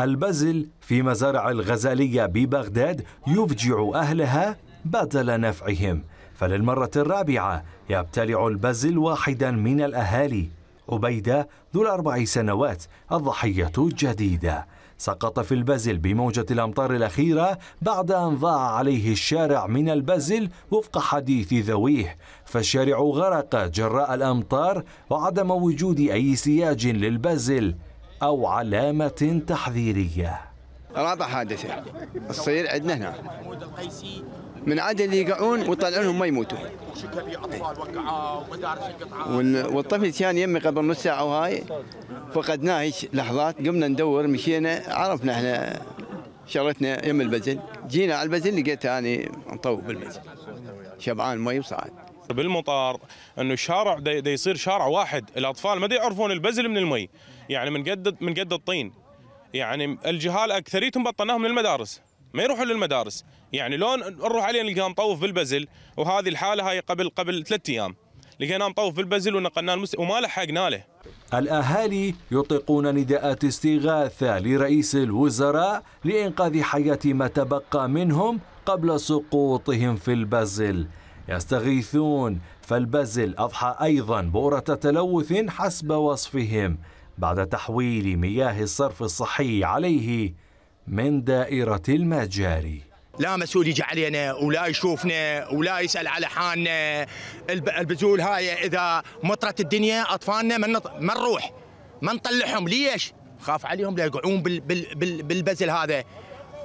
البزل في مزارع الغزالية ببغداد يفجع أهلها بدل نفعهم فللمرة الرابعة يبتلع البزل واحدا من الأهالي عبيدة ذو الأربع سنوات الضحية الجديدة سقط في البزل بموجة الأمطار الأخيرة بعد أن ضاع عليه الشارع من البزل وفق حديث ذويه فالشارع غرق جراء الأمطار وعدم وجود أي سياج للبزل أو علامة تحذيرية رابع حادثة تصير عندنا هنا من عدد اللي يقعون ويطلعونهم ما يموتوا والطفل كان يمي قبل نص ساعه وهاي فقدناه هيك لحظات قمنا ندور مشينا عرفنا احنا شرتنا يم البزل جينا على البزل لقيت اني مطوب بالبزل شبعان مي وصعد بالمطار انه الشارع ده يصير شارع واحد الاطفال ما يعرفون البزل من المي يعني من قد من قد الطين يعني الجهال اكثريتهم بطلناهم من المدارس ما يروحوا للمدارس يعني لون نروح عليه نلقاه مطوف بالبزل وهذه الحاله هاي قبل قبل ثلاث ايام لقيناه مطوف بالبزل ونقلناه المس... وما لحقنا له الأهالي يطلقون نداءات استغاثة لرئيس الوزراء لإنقاذ حياة ما تبقى منهم قبل سقوطهم في البزل يستغيثون فالبزل أضحى أيضا بؤرة تلوث حسب وصفهم بعد تحويل مياه الصرف الصحي عليه من دائرة المجاري لا مسؤول يجي علينا ولا يشوفنا ولا يسال على حالنا البزول هاي اذا مطرت الدنيا اطفالنا ما نط... ما نروح ما نطلعهم ليش؟ خاف عليهم لا يقعون بال... بال... بالبزل هذا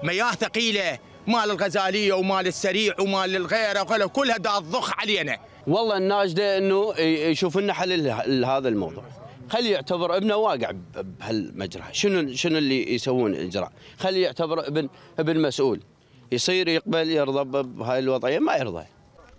مياه ثقيله مال الغزاليه ومال السريع ومال الغيره كلها دا تضخ علينا والله الناجده انه يشوف لنا حل لهذا الموضوع خلي يعتبر ابنه واقع بهالمجرى شنو شنو اللي يسوون اجراء خلي يعتبر ابن ابن مسؤول يصير يقبل يرضى بهاي الوضعيه ما يرضى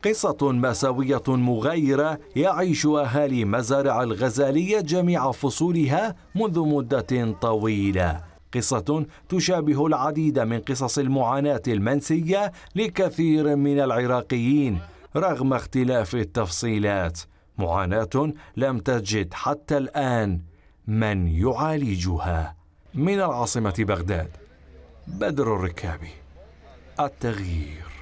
قصة مأساوية مغايرة يعيش أهالي مزارع الغزالية جميع فصولها منذ مدة طويلة قصة تشابه العديد من قصص المعاناة المنسية لكثير من العراقيين رغم اختلاف التفصيلات معاناة لم تجد حتى الآن من يعالجها من العاصمة بغداد بدر الركابي التغيير